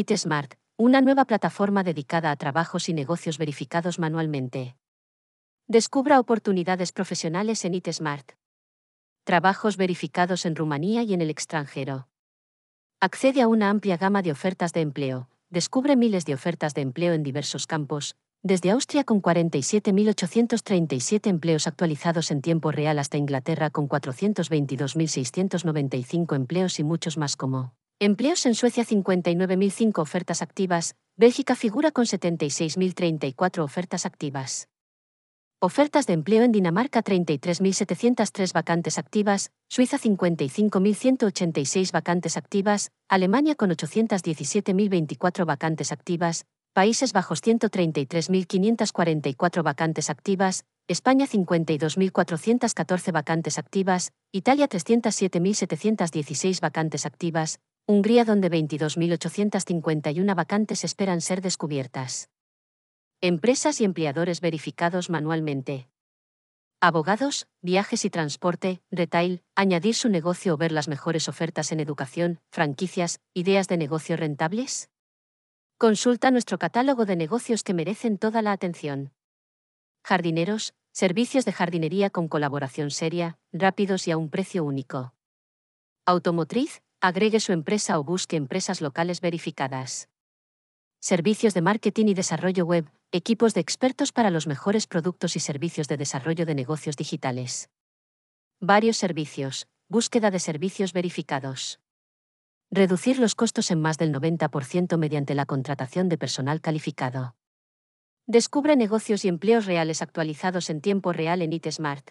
ItSmart, una nueva plataforma dedicada a trabajos y negocios verificados manualmente. Descubra oportunidades profesionales en ItSmart. Trabajos verificados en Rumanía y en el extranjero. Accede a una amplia gama de ofertas de empleo. Descubre miles de ofertas de empleo en diversos campos, desde Austria con 47.837 empleos actualizados en tiempo real hasta Inglaterra con 422.695 empleos y muchos más como Empleos en Suecia 59.005 ofertas activas, Bélgica figura con 76.034 ofertas activas. Ofertas de empleo en Dinamarca 33.703 vacantes activas, Suiza 55.186 vacantes activas, Alemania con 817.024 vacantes activas, Países Bajos 133.544 vacantes activas, España 52.414 vacantes activas, Italia 307.716 vacantes activas, Hungría donde 22.851 vacantes esperan ser descubiertas. Empresas y empleadores verificados manualmente. Abogados, viajes y transporte, retail, añadir su negocio o ver las mejores ofertas en educación, franquicias, ideas de negocio rentables. Consulta nuestro catálogo de negocios que merecen toda la atención. Jardineros, servicios de jardinería con colaboración seria, rápidos y a un precio único. Automotriz, Agregue su empresa o busque empresas locales verificadas. Servicios de marketing y desarrollo web, equipos de expertos para los mejores productos y servicios de desarrollo de negocios digitales. Varios servicios, búsqueda de servicios verificados. Reducir los costos en más del 90% mediante la contratación de personal calificado. Descubre negocios y empleos reales actualizados en tiempo real en ITSmart.